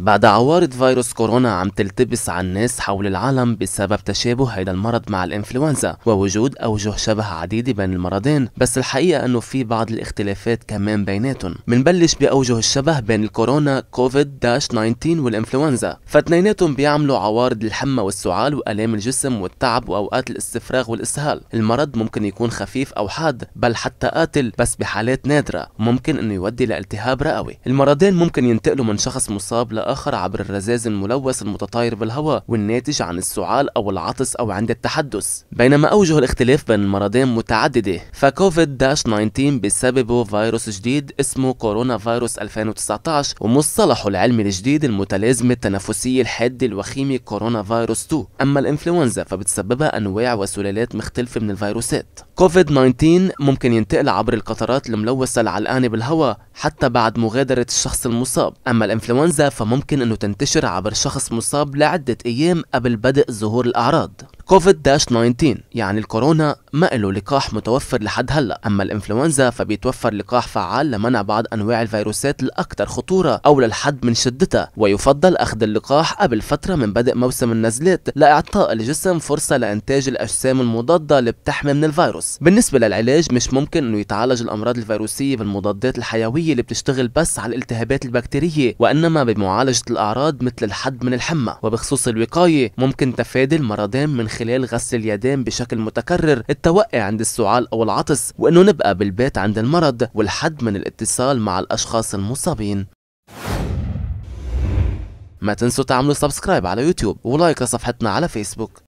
بعد عوارض فيروس كورونا عم تلتبس على الناس حول العالم بسبب تشابه هيدا المرض مع الانفلونزا ووجود اوجه شبه عديده بين المرضين بس الحقيقه انه في بعض الاختلافات كمان بيناتهم منبلش باوجه الشبه بين الكورونا كوفيد 19 والانفلونزا فاتنيناتهم بيعملوا عوارض الحمى والسعال والام الجسم والتعب واوقات الاستفراغ والاسهال المرض ممكن يكون خفيف او حاد بل حتى قاتل بس بحالات نادره ممكن انه يودي لالتهاب رئوي المرضين ممكن ينتقلوا من شخص مصاب آخر عبر الرذاذ الملوث المتطاير بالهواء والناتج عن السعال أو العطس أو عند التحدث بينما أوجه الاختلاف بين المرضين متعددة داش فكوفيد-19 بسببه فيروس جديد اسمه كورونا فيروس 2019 ومصطلحه العلمي الجديد المتلازمة التنفسية الحادة الوخيمة كورونا فيروس 2 أما الإنفلونزا فبتسببها أنواع وسلالات مختلفة من الفيروسات كوفيد-19 ممكن ينتقل عبر القطرات الملوثة العلقانة بالهواء حتى بعد مغادرة الشخص المصاب أما الإنفلونزا فممكن ممكن أنه تنتشر عبر شخص مصاب لعدة أيام قبل بدء ظهور الأعراض كوفيد-19 يعني الكورونا ما له لقاح متوفر لحد هلا اما الانفلونزا فبيتوفر لقاح فعال لمنع بعض انواع الفيروسات الاكثر خطوره او للحد من شدتها ويفضل اخذ اللقاح قبل فتره من بدء موسم النزلات لاعطاء الجسم فرصه لانتاج الاجسام المضاده اللي بتحمي من الفيروس بالنسبه للعلاج مش ممكن انه يتعالج الامراض الفيروسيه بالمضادات الحيويه اللي بتشتغل بس على الالتهابات البكتيريه وانما بمعالجه الاعراض مثل الحد من الحمى وبخصوص الوقايه ممكن تفادي المرضين من خلال غسل اليدين بشكل متكرر التوقع عند السعال أو العطس وأنه نبقى بالبيت عند المرض والحد من الاتصال مع الأشخاص المصابين ما تنسوا تعملوا سبسكرايب على يوتيوب ولايك لصفحتنا على فيسبوك